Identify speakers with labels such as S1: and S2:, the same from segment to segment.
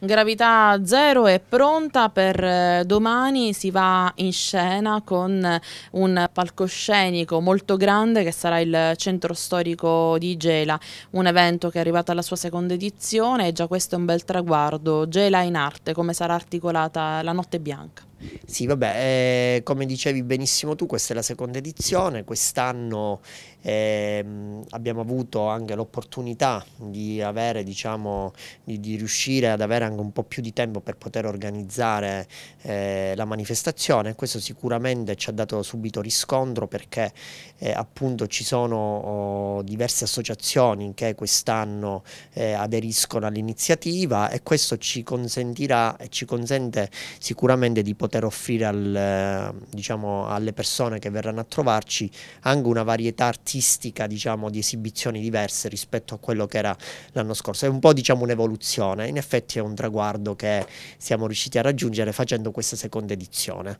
S1: Gravità Zero è pronta per eh, domani, si va in scena con eh, un palcoscenico molto grande che sarà il centro storico di Gela, un evento che è arrivato alla sua seconda edizione e già questo è un bel traguardo, Gela in arte, come sarà articolata la notte bianca.
S2: Sì, vabbè, eh, come dicevi benissimo tu, questa è la seconda edizione, quest'anno eh, abbiamo avuto anche l'opportunità di avere, diciamo, di, di, riuscire ad avere anche un po' più di tempo per poter organizzare eh, la manifestazione, questo sicuramente ci ha dato subito riscontro perché eh, appunto ci sono oh, diverse associazioni che quest'anno eh, aderiscono all'iniziativa e questo ci consentirà e ci consente sicuramente di poter poter offrire al, eh, diciamo, alle persone che verranno a trovarci anche una varietà artistica diciamo, di esibizioni diverse rispetto a quello che era l'anno scorso. È un po' diciamo, un'evoluzione, in effetti è un traguardo che siamo riusciti a raggiungere facendo questa seconda edizione.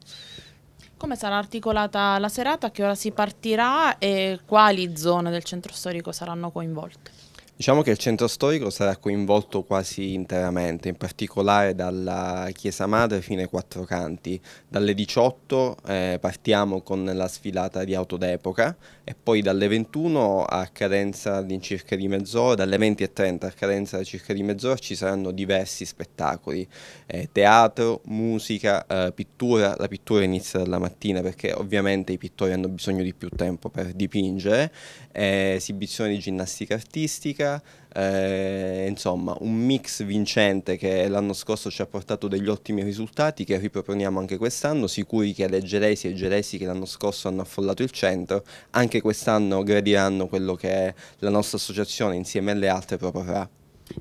S1: Come sarà articolata la serata? A che ora si partirà e quali zone del centro storico saranno coinvolte?
S3: Diciamo che il centro storico sarà coinvolto quasi interamente, in particolare dalla Chiesa Madre fino ai quattro canti. Dalle 18 eh, partiamo con la sfilata di auto d'epoca e poi dalle 21 a cadenza di circa di mezz'ora, dalle 20 e 30 a cadenza di circa di mezz'ora ci saranno diversi spettacoli, eh, teatro, musica, eh, pittura. La pittura inizia dalla mattina perché ovviamente i pittori hanno bisogno di più tempo per dipingere, eh, esibizioni di ginnastica artistica, Lega, eh, insomma un mix vincente che l'anno scorso ci ha portato degli ottimi risultati che riproponiamo anche quest'anno, sicuri che le Gelesi e i Gelesi che l'anno scorso hanno affollato il centro, anche quest'anno gradiranno quello che la nostra associazione insieme alle altre proporrà.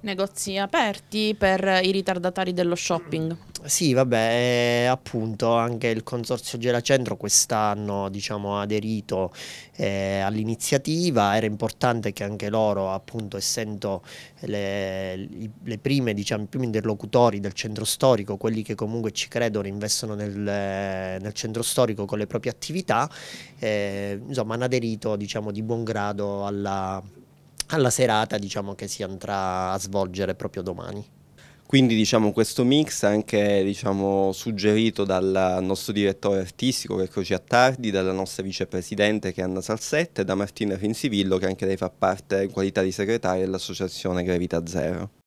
S1: Negozi aperti per i ritardatari dello shopping.
S2: Sì, vabbè, eh, appunto anche il Consorzio Gelacentro quest'anno diciamo, ha aderito eh, all'iniziativa, era importante che anche loro, appunto essendo le, le prime, diciamo, i primi interlocutori del centro storico, quelli che comunque ci credono, investono nel, nel centro storico con le proprie attività, eh, insomma hanno aderito diciamo, di buon grado alla alla serata diciamo, che si andrà a svolgere proprio domani.
S3: Quindi diciamo, questo mix anche diciamo, suggerito dal nostro direttore artistico che è Croci Attardi, dalla nostra vicepresidente che è Anna Salsette e da Martina Rinsivillo che anche lei fa parte in qualità di segretaria dell'associazione Gravità Zero.